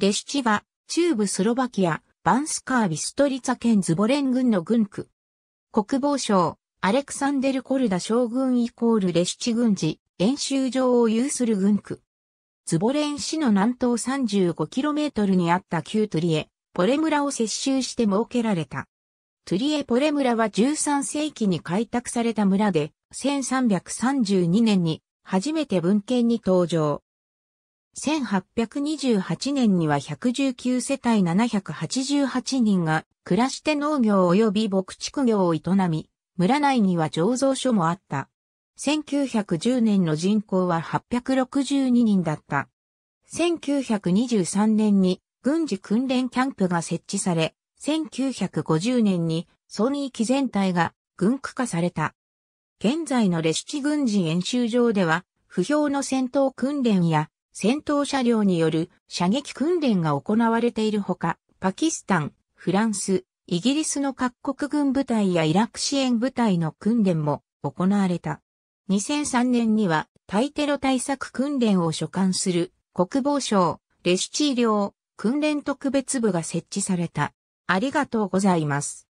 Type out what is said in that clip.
レシチは、中部スロバキア、バンスカー・ビストリツァ県ズボレン軍の軍区。国防省、アレクサンデル・コルダ将軍イコールレシチ軍事、演習場を有する軍区。ズボレン市の南東 35km にあった旧トリエ、ポレ村を接収して設けられた。トゥリエポレ村は13世紀に開拓された村で、1332年に初めて文献に登場。1828年には119世帯788人が暮らして農業及び牧畜業を営み、村内には醸造所もあった。1910年の人口は862人だった。1923年に軍事訓練キャンプが設置され、1950年にソニー機全体が軍区化された。現在のレシチ軍事演習場では、不評の戦闘訓練や戦闘車両による射撃訓練が行われているほか、パキスタン、フランス、イギリスの各国軍部隊やイラク支援部隊の訓練も行われた。2003年には対テロ対策訓練を所管する国防省レシチー領訓練特別部が設置された。ありがとうございます。